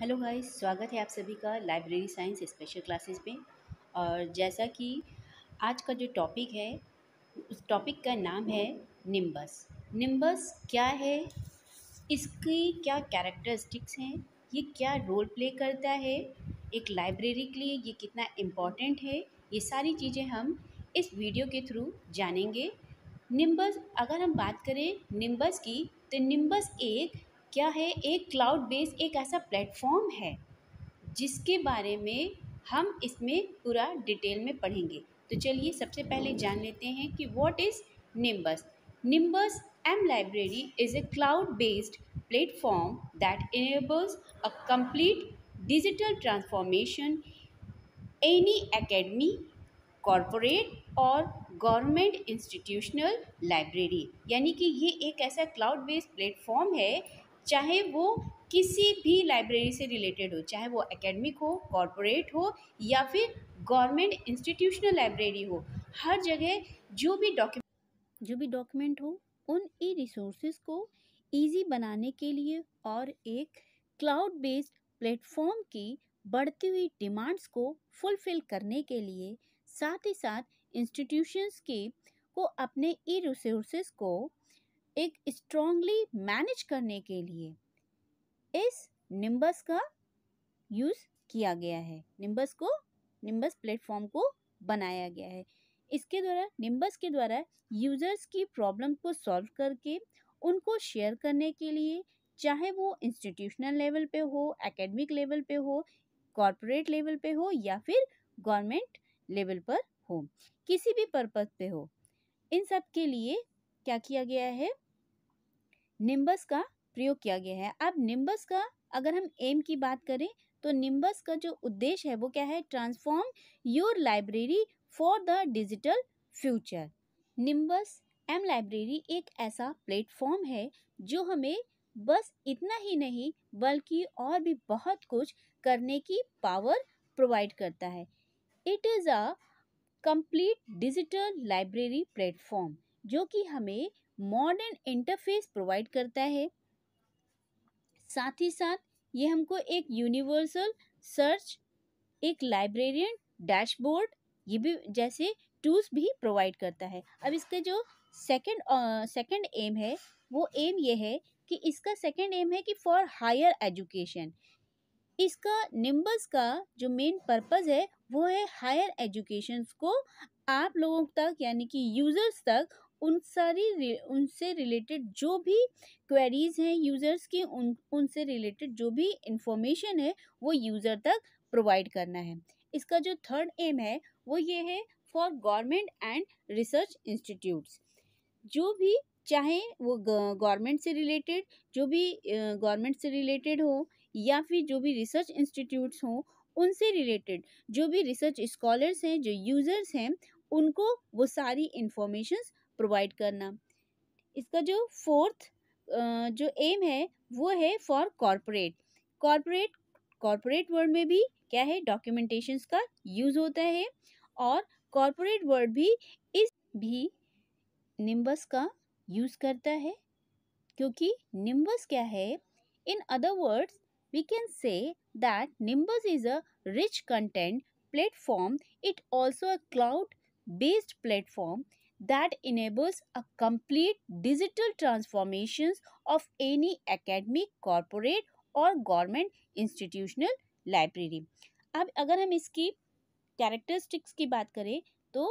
Hello guys स्वागत है आप सभी का लाइब्रेरी साइंस स्पेशल क्लासेस में और जैसा कि आज का जो टॉपिक है उस टॉपिक का नाम है निम्बस निम्बस क्या है इसकी क्या कैरेक्टरिस्टिक्स हैं ये क्या रोल प्ले करता है एक लाइब्रेरी के लिए ये कितना इम्पॉर्टेंट है ये सारी चीज़ें हम इस वीडियो के थ्रू जानेंगे निम्बस अगर हम बात करें निम्बस की तो निम्बस एक क्या है एक क्लाउड बेस एक ऐसा प्लेटफॉर्म है जिसके बारे में हम इसमें पूरा डिटेल में पढ़ेंगे तो चलिए सबसे पहले जान लेते हैं कि what is Nimbus Nimbus M library is a cloud based platform that enables a complete digital transformation any academy corporate और गवर्नमेंट इंस्टीट्यूशनल लाइब्रेरी यानी कि ये एक ऐसा क्लाउड बेस्ड प्लेटफॉर्म है चाहे वो किसी भी लाइब्रेरी से रिलेटेड हो चाहे वो एकेडमिक हो कॉरपोरेट हो या फिर गवर्नमेंट इंस्टीट्यूशनल लाइब्रेरी हो हर जगह जो भी डॉक्यूमेंट जो भी डॉक्यूमेंट हो उन ई रिसोर्सेज को ईजी बनाने के लिए और एक क्लाउड बेस्ड प्लेटफॉर्म की बढ़ती हुई डिमांड्स को फुलफिल करने के लिए साथ ही साथ इंस्टीट्यूशंस के को अपने ई रिसोर्सेज को एक स्ट्रॉन्गली मैनेज करने के लिए इस निम्बस का यूज़ किया गया है निम्बस को निम्बस प्लेटफॉर्म को बनाया गया है इसके द्वारा निम्बस के द्वारा यूज़र्स की प्रॉब्लम को सॉल्व करके उनको शेयर करने के लिए चाहे वो इंस्टीट्यूशनल लेवल पे हो एकेडमिक लेवल पे हो कॉरपोरेट लेवल पे हो या फिर गवर्नमेंट लेवल पर हो किसी भी पर्पज़ पे हो इन सब के लिए क्या किया गया है निम्बस का प्रयोग किया गया है अब निम्बस का अगर हम एम की बात करें तो निम्बस का जो उद्देश्य है वो क्या है transform your library for the digital future Nimbus M library एक ऐसा प्लेटफॉर्म है जो हमें बस इतना ही नहीं बल्कि और भी बहुत कुछ करने की पावर प्रोवाइड करता है it is a complete digital library platform जो कि हमें मॉडर्न इंटरफेस प्रोवाइड करता है साथ ही साथ ये हमको एक यूनिवर्सल सर्च एक लाइब्रेरियन डैशबोर्ड ये भी जैसे टूल्स भी प्रोवाइड करता है अब इसका जो सेकंड सेकंड एम है वो एम ये है कि इसका सेकंड एम है कि फॉर हायर एजुकेशन इसका निम्बस का जो मेन पर्पस है वो है हायर एजुकेशन को आप लोगों तक यानी कि यूज़र्स तक उन सारी उनसे रिलेटेड जो भी क्वेरीज हैं यूज़र्स की उन उनसे रिलेटेड जो भी इंफॉर्मेशन है वो यूज़र तक प्रोवाइड करना है इसका जो थर्ड एम है वो ये है for government and research institutes जो भी चाहे वो गवर्नमेंट से रिलेटेड जो भी गवर्नमेंट से रिलेटेड हो या फिर जो भी रिसर्च इंस्टीट्यूट्स हों उनसे रिलेटेड जो भी रिसर्च स्कॉलर्स हैं जो यूज़र्स हैं उनको वो सारी इन्फॉर्मेशंस प्रोवाइड करना इसका जो फोर्थ जो एम है वो है for corporate corporate corporate word में भी क्या है डॉक्यूमेंटेशंस का यूज़ होता है और कॉरपोरेट वर्ड भी इस भी निम्बस का यूज़ करता है क्योंकि निम्बस क्या है in other words we can say that Nimbus is a rich content platform it also a cloud based platform that enables a complete digital transformations of any academic, corporate और government institutional library अब अगर हम इसकी characteristics की बात करें तो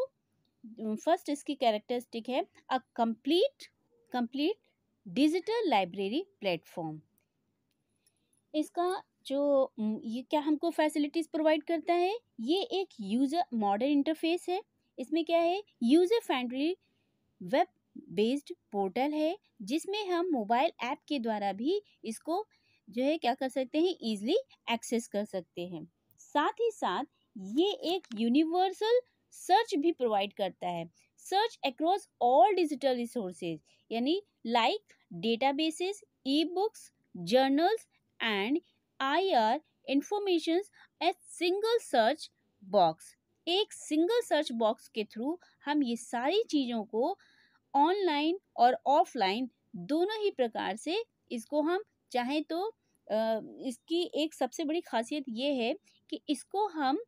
first इसकी कैरेक्टरिस्टिक है a complete complete digital library platform इसका जो ये क्या हमको फैसिलिटीज़ प्रोवाइड करता है ये एक यूज़र मॉडर्न इंटरफेस है इसमें क्या है user friendly web based portal है जिसमें हम मोबाइल ऐप के द्वारा भी इसको जो है क्या कर सकते हैं ईजिली एक्सेस कर सकते हैं साथ ही साथ ये एक यूनिवर्सल सर्च भी प्रोवाइड करता है search across all digital resources यानी like databases e books journals and I R information a single search box एक सिंगल सर्च बॉक्स के थ्रू हम ये सारी चीज़ों को ऑनलाइन और ऑफलाइन दोनों ही प्रकार से इसको हम चाहें तो इसकी एक सबसे बड़ी खासियत ये है कि इसको हम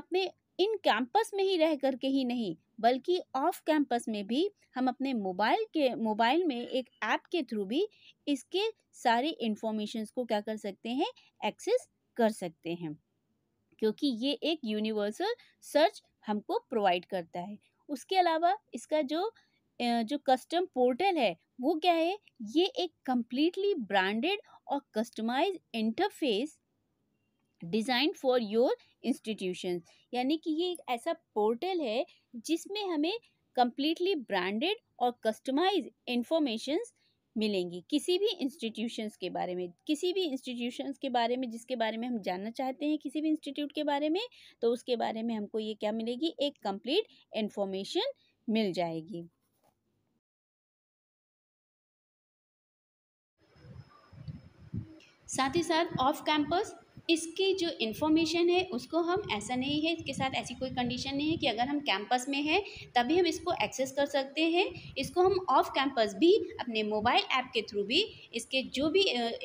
अपने इन कैंपस में ही रह कर के ही नहीं बल्कि ऑफ कैंपस में भी हम अपने मोबाइल के मोबाइल में एक ऐप के थ्रू भी इसके सारे इन्फॉर्मेशंस को क्या कर सकते हैं एक्सेस कर सकते हैं क्योंकि ये एक यूनिवर्सल सर्च हमको प्रोवाइड करता है उसके अलावा इसका जो जो कस्टम पोर्टल है वो क्या है ये एक कम्प्लीटली ब्रांडेड और customize interface design for your institution यानी कि ये एक ऐसा पोर्टल है जिसमें हमें कम्प्लीटली ब्रांडेड और कस्टमाइज इंफॉर्मेशंस मिलेंगी किसी भी इंस्टीट्यूशंस के बारे में किसी भी इंस्टीट्यूशंस के बारे में जिसके बारे में हम जानना चाहते हैं किसी भी इंस्टीट्यूट के बारे में तो उसके बारे में हमको ये क्या मिलेगी एक कंप्लीट इन्फॉर्मेशन मिल जाएगी साथ ही साथ ऑफ कैंपस इसकी जो इन्फॉर्मेशन है उसको हम ऐसा नहीं है इसके साथ ऐसी कोई कंडीशन नहीं है कि अगर हम कैंपस में हैं तभी हम इसको एक्सेस कर सकते हैं इसको हम ऑफ कैंपस भी अपने मोबाइल ऐप के थ्रू भी इसके जो भी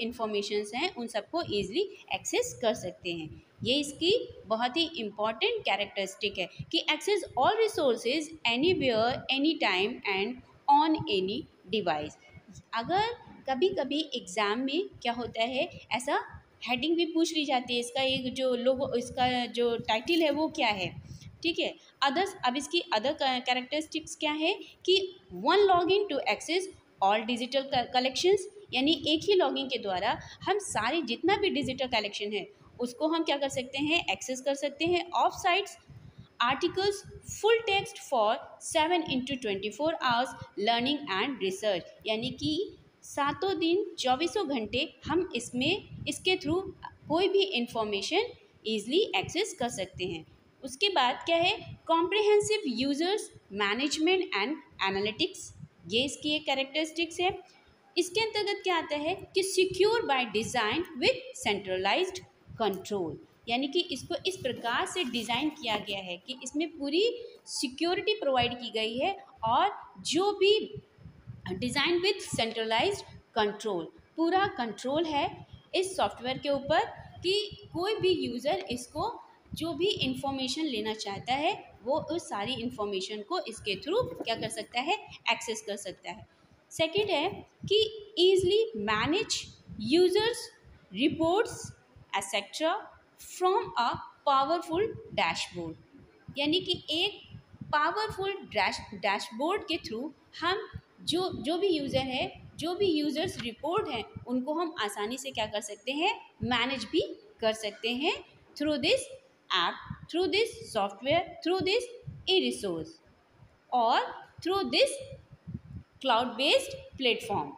इंफॉर्मेशंस हैं उन सबको ईजिली एक्सेस कर सकते हैं ये इसकी बहुत ही इम्पॉर्टेंट कैरेक्टरिस्टिक है कि access all resources anywhere any time and on any device अगर कभी कभी एग्ज़ाम में क्या होता है ऐसा हेडिंग भी पूछ ली जाती है इसका एक जो लोग इसका जो टाइटिल है वो क्या है ठीक है अदर्स अब इसकी अदर कैरेक्टरिस्टिक्स क्या है कि one login to access all digital collections यानी एक ही लॉगिंग के द्वारा हम सारे जितना भी डिजिटल कलेक्शन है उसको हम क्या कर सकते हैं एक्सेस कर सकते हैं off sites full text for seven into twenty four hours learning and research यानी कि सातों दिन चौबीसों घंटे हम इसमें इसके थ्रू कोई भी इंफॉर्मेशन ईजली एक्सेस कर सकते हैं उसके बाद क्या है comprehensive users management and analytics ये इसकी एक कैरेक्टरिस्टिक्स है इसके अंतर्गत क्या आता है कि secure by design with centralized control यानी कि इसको इस प्रकार से डिज़ाइन किया गया है कि इसमें पूरी सिक्योरिटी प्रोवाइड की गई है और जो भी डिज़ाइन विथ सेंट्रलाइज्ड कंट्रोल पूरा कंट्रोल है इस सॉफ्टवेयर के ऊपर कि कोई भी यूज़र इसको जो भी इंफॉर्मेशन लेना चाहता है वो उस सारी इंफॉर्मेशन को इसके थ्रू क्या कर सकता है एक्सेस कर सकता है सेकेंड है कि easily manage users reports etcetera from a powerful dashboard यानी कि एक पावरफुल डैश डैशबोर्ड के थ्रू हम जो जो भी यूज़र है जो भी यूज़र्स रिपोर्ट हैं उनको हम आसानी से क्या कर सकते हैं मैनेज भी कर सकते हैं through this app through this software through this e resource और through this cloud based platform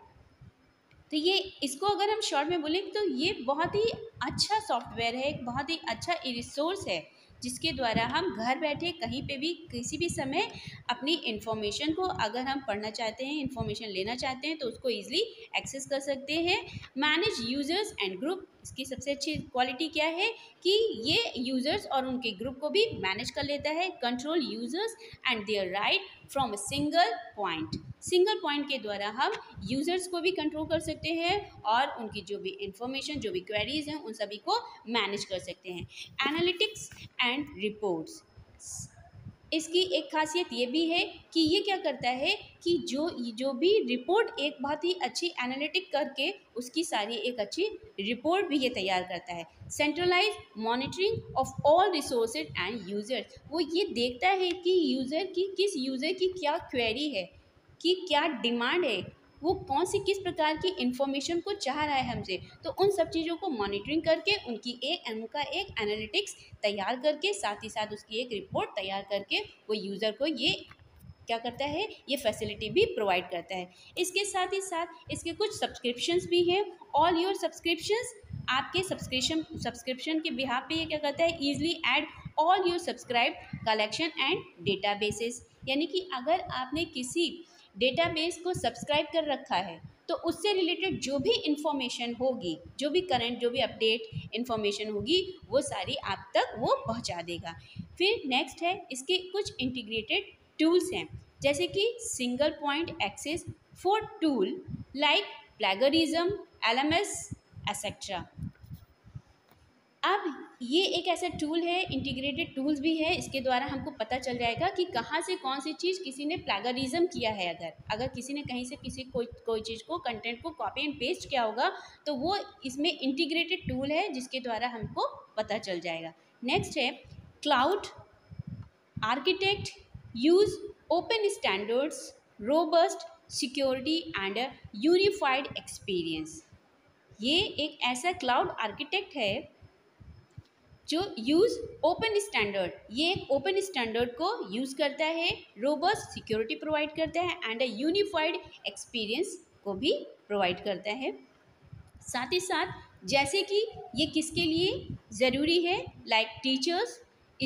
तो ये इसको अगर हम शॉर्ट में बोलें तो ये बहुत ही अच्छा सॉफ्टवेयर है एक बहुत ही अच्छा ई रिसोर्स है जिसके द्वारा हम घर बैठे कहीं पे भी किसी भी समय अपनी इन्फॉर्मेशन को अगर हम पढ़ना चाहते हैं इन्फॉर्मेशन लेना चाहते हैं तो उसको ईजिली एक्सेस कर सकते हैं मैनेज यूजर्स एंड ग्रुप इसकी सबसे अच्छी क्वालिटी क्या है कि ये यूज़र्स और उनके ग्रुप को भी मैनेज कर लेता है control users and their right from a single point single point के द्वारा हम यूज़र्स को भी कंट्रोल कर सकते हैं और उनकी जो भी इंफॉर्मेशन जो भी क्वेरीज हैं उन सभी को मैनेज कर सकते हैं एनालिटिक्स एंड रिपोर्ट्स इसकी एक खासियत ये भी है कि ये क्या करता है कि जो जो भी रिपोर्ट एक बहुत ही अच्छी एनालिटिक करके उसकी सारी एक अच्छी रिपोर्ट भी ये तैयार करता है centralize monitoring of all resource and users वो ये देखता है कि यूज़र की किस यूज़र की क्या क्वेरी है कि क्या डिमांड है वो कौन सी किस प्रकार की इन्फॉर्मेशन को चाह रहा है हमसे तो उन सब चीज़ों को मॉनिटरिंग करके उनकी एक उनका एक एनालिटिक्स तैयार करके साथ ही साथ उसकी एक रिपोर्ट तैयार करके वो यूज़र को ये क्या करता है ये फैसिलिटी भी प्रोवाइड करता है इसके साथ ही साथ इसके कुछ सब्सक्रिप्शंस भी हैं ऑल योर सब्सक्रिप्शंस आपके सब्सक्रिप्शन सब्सक्रिप्शन के बिहार पे ये क्या करता है easily add all your subscribe collection and databases यानी कि अगर आपने किसी डेटाबेस को सब्सक्राइब कर रखा है तो उससे रिलेटेड जो भी इन्फॉर्मेशन होगी जो भी करंट जो भी अपडेट इन्फॉर्मेशन होगी वो सारी आप तक वो पहुंचा देगा फिर नेक्स्ट है इसके कुछ इंटीग्रेटेड टूल्स हैं जैसे कि single point access for tool like plagiarism L M S etcetera अब ये एक ऐसा टूल है इंटीग्रेटेड टूल्स भी है इसके द्वारा हमको पता चल जाएगा कि कहाँ से कौन सी चीज़ किसी ने प्लागरिज्म किया है अगर अगर किसी ने कहीं से किसी कोई कोई चीज़ को कंटेंट को कॉपी एंड पेस्ट किया होगा तो वो इसमें इंटीग्रेटेड टूल है जिसके द्वारा हमको पता चल जाएगा नेक्स्ट है cloud architect use open standards robust security and unified experience ये एक ऐसा क्लाउड आर्किटेक्ट है जो यूज़ ओपन स्टैंडर्ड ये एक ओपन स्टैंडर्ड को यूज़ करता है रोबस्ट सिक्योरिटी प्रोवाइड करता है एंड अ यूनिफाइड एक्सपीरियंस को भी प्रोवाइड करता है साथ ही साथ जैसे कि ये किसके लिए ज़रूरी है लाइक टीचर्स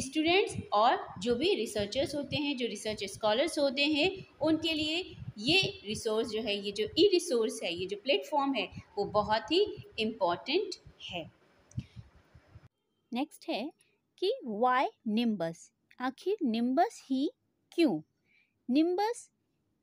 स्टूडेंट्स और जो भी रिसर्चर्स होते हैं जो रिसर्च स्कॉलर्स होते हैं उनके लिए ये रिसोर्स जो है ये जो ई रिसोर्स है ये जो प्लेटफॉर्म है वो बहुत ही इम्पॉर्टेंट है नेक्स्ट है कि वाई निम्बस आखिर निम्बस ही क्यों निम्बस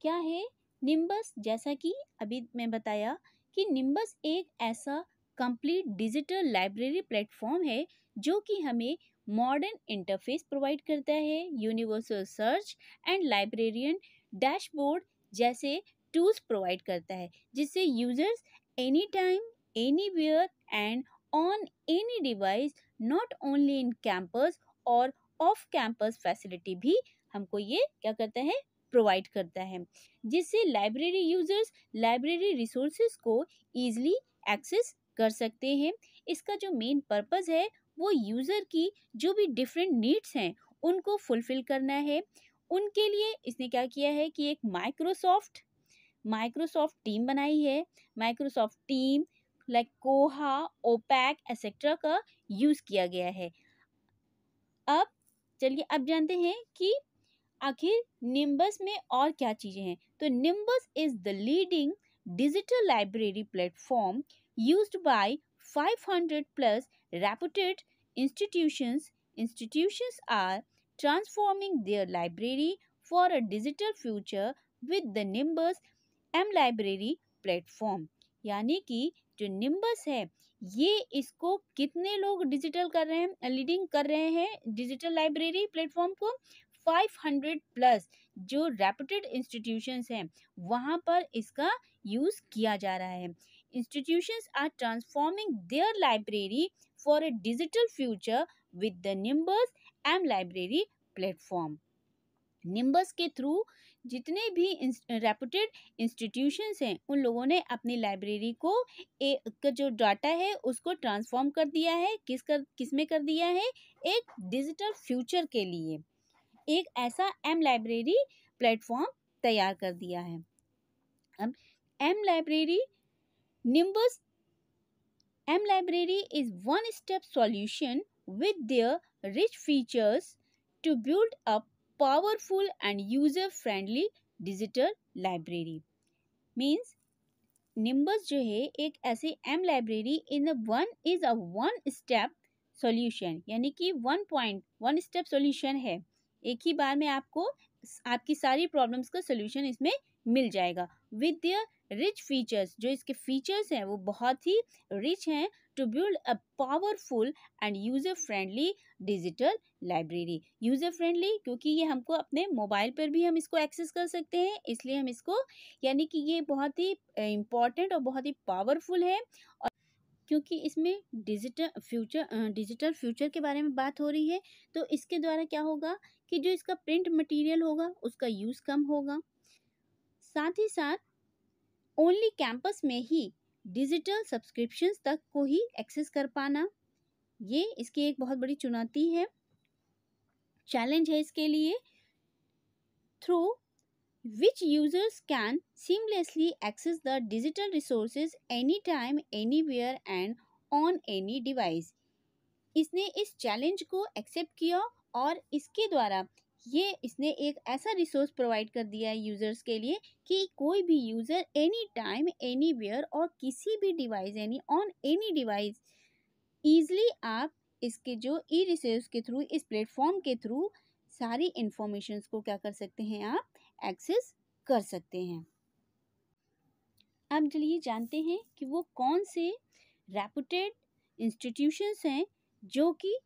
क्या है निम्बस जैसा कि अभी मैं बताया कि निम्बस एक ऐसा कंप्लीट डिजिटल लाइब्रेरी प्लेटफॉर्म है जो कि हमें मॉडर्न इंटरफेस प्रोवाइड करता है universal search and librarian dashboard जैसे टूल्स प्रोवाइड करता है जिससे users any time anywhere and on any device not only in campus और ऑफ कैंपस फैसिलिटी भी हमको ये क्या करता है प्रोवाइड करता है जिससे लाइब्रेरी यूजर्स लाइब्रेरी रिसोर्स को ईजिली एक्सेस कर सकते हैं इसका जो मेन पर्पज़ है वो यूज़र की जो भी डिफरेंट नीड्स हैं उनको फुलफ़िल करना है उनके लिए इसने क्या किया है कि एक माइक्रोसॉफ्ट माइक्रोसॉफ्ट टीम बनाई है Microsoft team like Koha OPAC etcetera का यूज़ किया गया है अब चलिए अब जानते हैं कि आखिर निम्बस में और क्या चीज़ें हैं तो Nimbus is the leading digital library platform use by 500 plus reputed institutions institutions are transforming their library for a digital future with the Nimbus M library platform यानी कि जो निम्बस है ये इसको कितने लोग डिजिटल कर रहे हैं लीडिंग कर रहे हैं डिजिटल लाइब्रेरी प्लेटफॉर्म को 500 प्लस जो रेपुटेड इंस्टीट्यूशंस हैं वहाँ पर इसका यूज़ किया जा रहा है institutions are transforming their library for a digital future with the Nimbus M library platform Nimbus के थ्रू जितने भी रेपुटेड इंस्टीट्यूशंस हैं उन लोगों ने अपनी लाइब्रेरी को एक जो डाटा है उसको ट्रांसफॉर्म कर दिया है किस कर किस में कर दिया है एक डिजिटल फ्यूचर के लिए एक ऐसा एम लाइब्रेरी प्लेटफॉर्म तैयार कर दिया है अब M library Nimbus M library is one step solution with rich features to build up powerful and user friendly digital library means Nimbus जो है एक ऐसी M library in one is a one step solution यानी कि one point one step solution है एक ही बार में आपको आपकी सारी प्रॉब्लम्स का सॉल्यूशन इसमें मिल जाएगा विद रिच फीचर्स जो इसके फीचर्स हैं वो बहुत ही रिच हैं to build a powerful and user friendly digital library user friendly क्योंकि ये हमको अपने मोबाइल पर भी हम इसको एक्सेस कर सकते हैं इसलिए हम इसको यानी कि ये बहुत ही important और बहुत ही पावरफुल है और क्योंकि इसमें डिजिटल फ्यूचर डिजिटल फ्यूचर के बारे में बात हो रही है तो इसके द्वारा क्या होगा कि जो इसका प्रिंट मटेरियल होगा उसका यूज़ कम होगा साथ ही साथ ओनली कैंपस में ही डिजिटल सब्सक्रिप्शन तक को ही एक्सेस कर पाना ये इसकी एक बहुत बड़ी चुनौती है चैलेंज है इसके लिए through which users can seamlessly access the digital resources any time anywhere and on any device इसने इस चैलेंज को एक्सेप्ट किया और इसके द्वारा ये इसने एक ऐसा रिसोर्स प्रोवाइड कर दिया है यूज़र्स के लिए कि कोई भी user any time anywhere और किसी भी डिवाइस यानी ऑन एनी डिवाइस ईजली आप इसके जो ई रिसोर्स के थ्रू इस प्लेटफॉर्म के थ्रू सारी इन्फॉर्मेशन को क्या कर सकते हैं आप एक्सेस कर सकते हैं अब चलिए जानते हैं कि वो कौन से रेपुटेड इंस्टीट्यूशंस हैं जो कि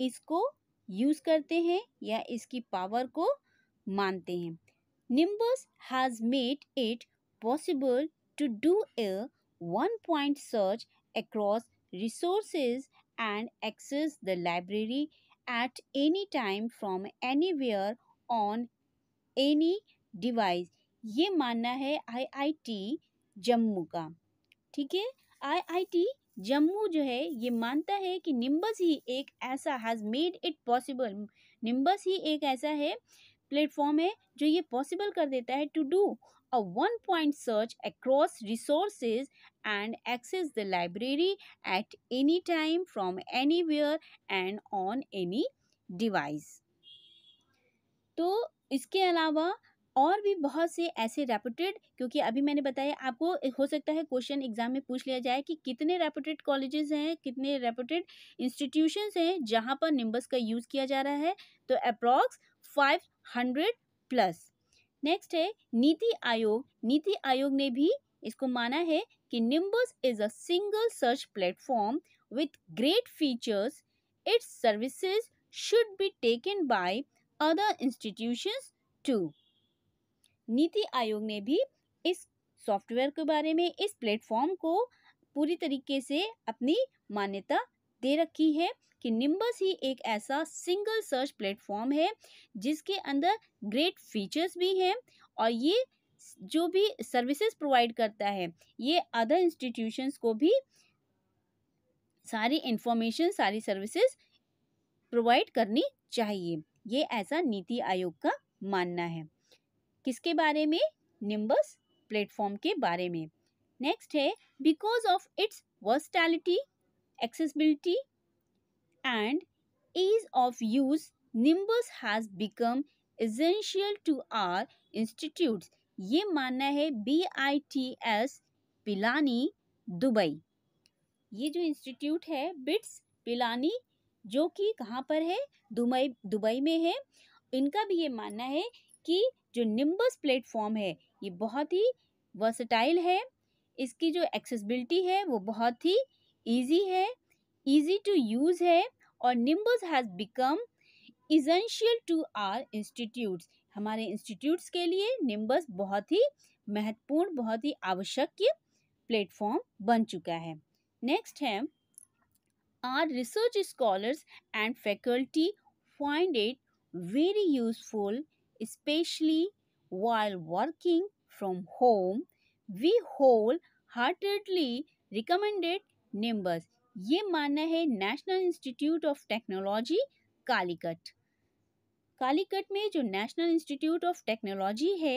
इसको यूज़ करते हैं या इसकी पावर को मानते हैं Nimbus has made it possible to do a one point search across resources and access the library at any time from where on any device ये मानना है आई आई टी जम्मू का ठीक है आई आई टी जम्मू जो है ये मानता है कि निम्बस ही एक ऐसा has made it possible Nimbus ही एक ऐसा है प्लेटफॉर्म है जो ये पॉसिबल कर देता है to do a one point search across resources and access the library at any time from where and on any device तो इसके अलावा और भी बहुत से ऐसे रेपुटेड क्योंकि अभी मैंने बताया आपको हो सकता है क्वेश्चन एग्जाम में पूछ लिया जाए कि कितने रेपुटेड कॉलेजेस हैं कितने रेपुटेड इंस्टीट्यूशंस हैं जहां पर निम्बस का यूज़ किया जा रहा है तो approx five hundred plus next है नीति आयोग नीति आयोग ने भी इसको माना है कि Nimbus is a single search platform with great features its services should be taken by other institutions to Niti Aayog ने भी इस सॉफ्टवेयर के बारे में इस प्लेटफॉर्म को पूरी तरीके से अपनी मान्यता दे रखी है कि निम्बस ही एक ऐसा सिंगल सर्च प्लेटफॉर्म है जिसके अंदर ग्रेट फीचर्स भी हैं और ये जो भी सर्विसेज प्रोवाइड करता है ये अदर इंस्टीट्यूशंस को भी सारी इंफॉर्मेशन सारी सर्विसेज प्रोवाइड करनी चाहिए ये ऐसा नीति आयोग का मानना है किसके बारे में निम्बस प्लेटफॉर्म के बारे में नेक्स्ट है because of its versatility accessibility and ease of use Nimbus has become essential to our institute ये मानना है B I T S Pilani Dubai ये जो इंस्टीट्यूट है बिट्स पिलानी जो कि कहाँ पर है दुबई दुबई में है इनका भी ये मानना है कि जो निम्बस प्लेटफॉर्म है ये बहुत ही वर्सटाइल है इसकी जो एक्सेसबिलिटी है वो बहुत ही ईजी है ईजी टू यूज़ है और Nimbus has become essential to our institutes हमारे इंस्टीट्यूट्स के लिए निम्बस बहुत ही महत्वपूर्ण बहुत ही आवश्यक प्लेटफॉर्म बन चुका है नेक्स्ट है our research scholars and faculty find it very useful especially while working from home. We wholeheartedly recommended nimbus ye manna hai National Institute of Technology Calicut Calicut में जो नेशनल इंस्टीट्यूट ऑफ टेक्नोलॉजी है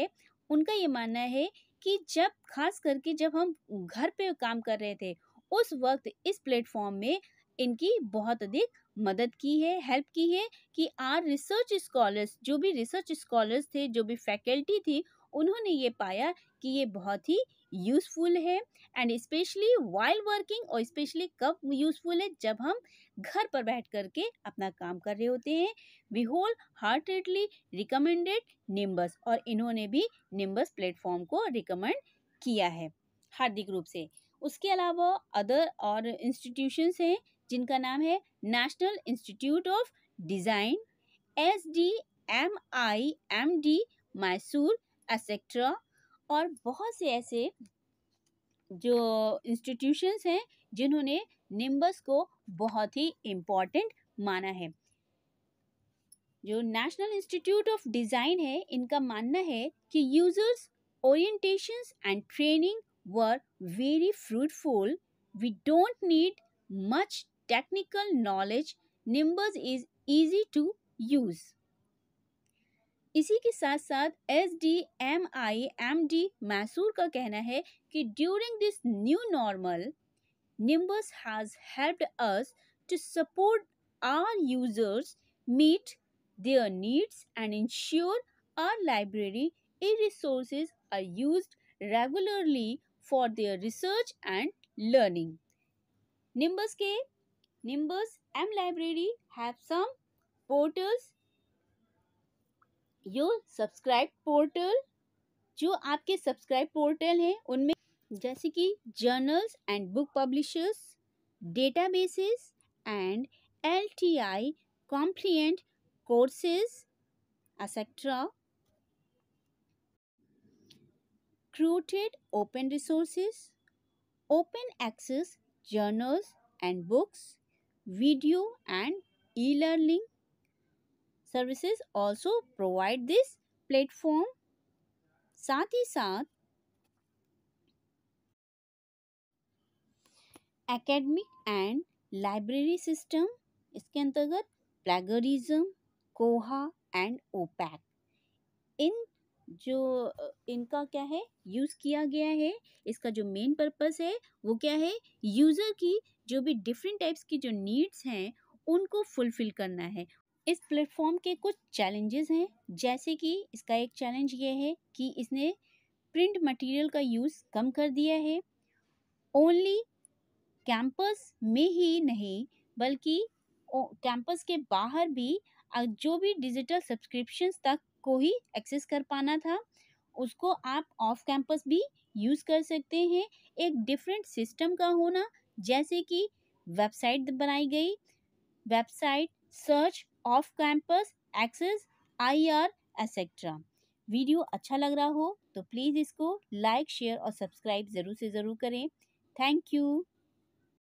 उनका ये मानना है कि जब खास करके जब हम घर पे काम कर रहे थे उस वक्त इस प्लेटफॉर्म में इनकी बहुत अधिक मदद की है हेल्प की है कि आर रिसर्च स्कॉलर्स जो भी रिसर्च स्कॉलर्स थे जो भी फैकल्टी थी उन्होंने ये पाया कि ये बहुत ही यूज़फुल है एंड स्पेशली वाइल वर्किंग और स्पेशली कब यूज़फुल है जब हम घर पर बैठ कर के अपना काम कर रहे होते हैं we wholeheartedly recommended Nimbus और इन्होंने भी निम्बस प्लेटफॉर्म को रिकमेंड किया है हार्दिक रूप से उसके अलावा अदर और इंस्टीट्यूशंस हैं जिनका नाम है National Institute of Design S D M I M D Mysore etcetera और बहुत से ऐसे जो इंस्टीट्यूशंस हैं जिन्होंने निम्बस को बहुत ही इम्पॉर्टेंट माना है जो नेशनल इंस्टीट्यूट ऑफ डिज़ाइन है इनका मानना है कि users orientation and training were very fruitful we don't need much technical knowledge nimbus is easy to use इसी के साथ साथ S D M I M D Mysore का कहना है कि during this new normal Nimbus has helped us to support our users meet their needs and ensure our library e resource are used regularly for their research and learning Nimbus के Nimbus M Library have some portals. You subscribe portal. जो आपके subscribe portal हैं उनमें जैसे कि journals and book publishers databases and L T I compliant courses etcetera created open resources open access journals and books video and e-learning services also provide this platform साथ ही साथ academic and library system इसके अंतर्गत plagiarism कोहा and OPEC इन जो इनका क्या है use किया गया है इसका जो मेन पर्पस है वो क्या है यूज़र की जो भी डिफरेंट टाइप्स की जो नीड्स हैं उनको फुलफ़िल करना है इस प्लेटफॉर्म के कुछ चैलेंजेस हैं जैसे कि इसका एक चैलेंज ये है कि इसने प्रिंट मटेरियल का यूज़ कम कर दिया है ओनली कैंपस में ही नहीं बल्कि कैंपस के बाहर भी जो भी डिजिटल सब्सक्रिप्शन तक को ही एक्सेस कर पाना था उसको आप ऑफ कैंपस भी यूज़ कर सकते हैं एक डिफरेंट सिस्टम का होना जैसे कि वेबसाइट बनाई गई website search off campus access I R etcetera video अच्छा लग रहा हो तो प्लीज़ इसको लाइक शेयर और सब्सक्राइब ज़रूर से ज़रूर करें थैंक यू